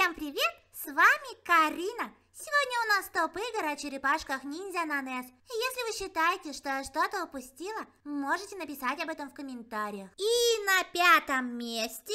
Всем привет! С вами Карина! Сегодня у нас топ игр о черепашках ниндзя на NES. Если вы считаете, что я что-то упустила, можете написать об этом в комментариях. И на пятом месте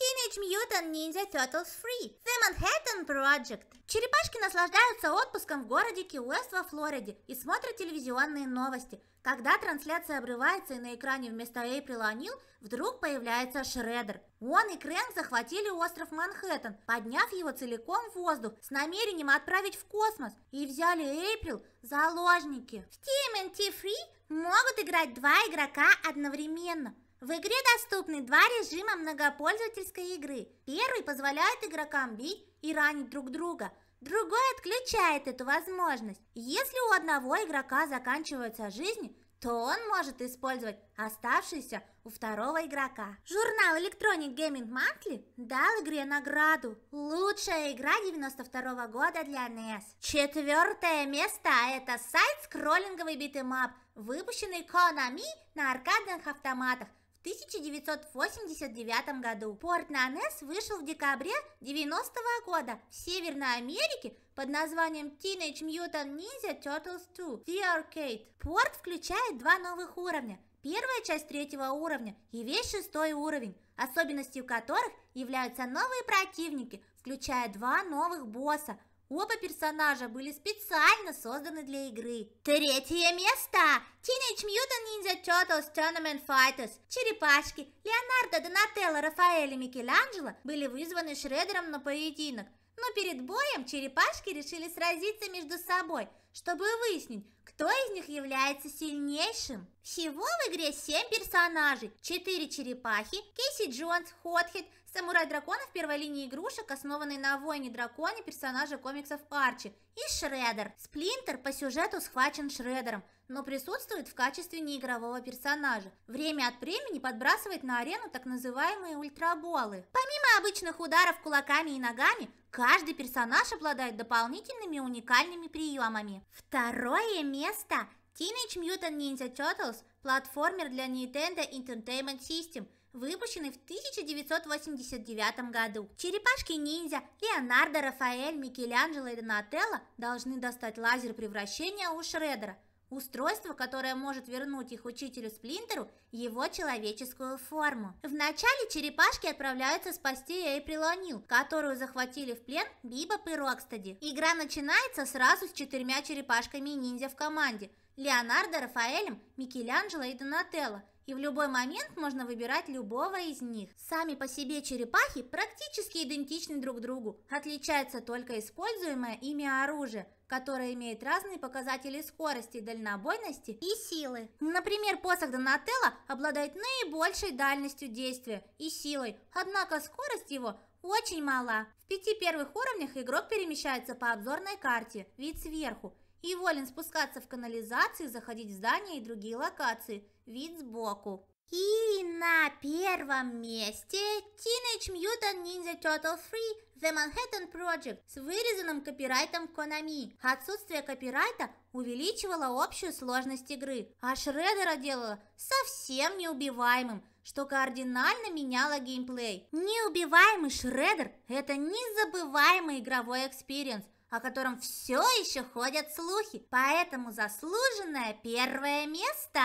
Teenage Mutant Ninja Turtles Free, The Manhattan Project. Черепашки наслаждаются отпуском в городе Кьюэст во Флориде и смотрят телевизионные новости. Когда трансляция обрывается и на экране вместо Эйприл Анил вдруг появляется Шреддер. Он и Крэнк захватили остров Манхэттен, подняв его целиком в воздух с намерением отправить в космос и взяли Эйприл заложники. В TMNT Free могут играть два игрока одновременно – в игре доступны два режима многопользовательской игры. Первый позволяет игрокам бить и ранить друг друга. Другой отключает эту возможность. Если у одного игрока заканчиваются жизни, то он может использовать оставшиеся у второго игрока. Журнал Electronic Gaming Monthly дал игре награду «Лучшая игра 92 года для NES». Четвертое место – это сайт скроллинговый битэмап, выпущенный Konami на аркадных автоматах в 1989 году. Порт Нанес вышел в декабре 90 -го года в Северной Америке под названием Teenage Mutant Ninja Turtles 2 The Arcade. Порт включает два новых уровня. Первая часть третьего уровня и весь шестой уровень, особенностью которых являются новые противники, включая два новых босса – Оба персонажа были специально созданы для игры. Третье место! Teenage Mutant Ninja Turtles Tournament Fighters. Черепашки Леонардо, Донателло, Рафаэль и Микеланджело были вызваны Шредером на поединок. Но перед боем черепашки решили сразиться между собой, чтобы выяснить, кто из них является сильнейшим. Всего в игре 7 персонажей. 4 черепахи, Кейси Джонс, Хотхед, Самурай Дракона в первой линии игрушек, основанный на воине-драконе персонажа комиксов Арчи, и Шредер. Сплинтер по сюжету схвачен Шредером, но присутствует в качестве неигрового персонажа. Время от времени подбрасывает на арену так называемые ультраболы. Помимо обычных ударов кулаками и ногами, каждый персонаж обладает дополнительными уникальными приемами. Второе место Teenage Mutant Ninja Turtles – платформер для Nintendo Entertainment System – выпущенный в 1989 году. Черепашки-ниндзя, Леонардо, Рафаэль, Микеланджело и Донателло должны достать лазер превращения у Шредера, устройство, которое может вернуть их учителю Сплинтеру его человеческую форму. Вначале черепашки отправляются спасти Эйприл О'Нил, которую захватили в плен Бибоп и Рокстеди. Игра начинается сразу с четырьмя черепашками-ниндзя в команде – Леонардо, Рафаэлем, Микеланджело и Донателло, и в любой момент можно выбирать любого из них. Сами по себе черепахи практически идентичны друг другу, отличается только используемое ими оружие, которое имеет разные показатели скорости, дальнобойности и силы. Например, посох Донателло обладает наибольшей дальностью действия и силой, однако скорость его очень мала. В пяти первых уровнях игрок перемещается по обзорной карте, вид сверху, и волен спускаться в канализации, заходить в здания и другие локации – вид сбоку. И на первом месте Teenage Mutant Ninja Turtles 3 The Manhattan Project с вырезанным копирайтом Konami. Отсутствие копирайта увеличивало общую сложность игры, а Шредера делало совсем неубиваемым, что кардинально меняло геймплей. Неубиваемый Шредер – это незабываемый игровой экспириенс, о котором все еще ходят слухи, поэтому заслуженное первое место.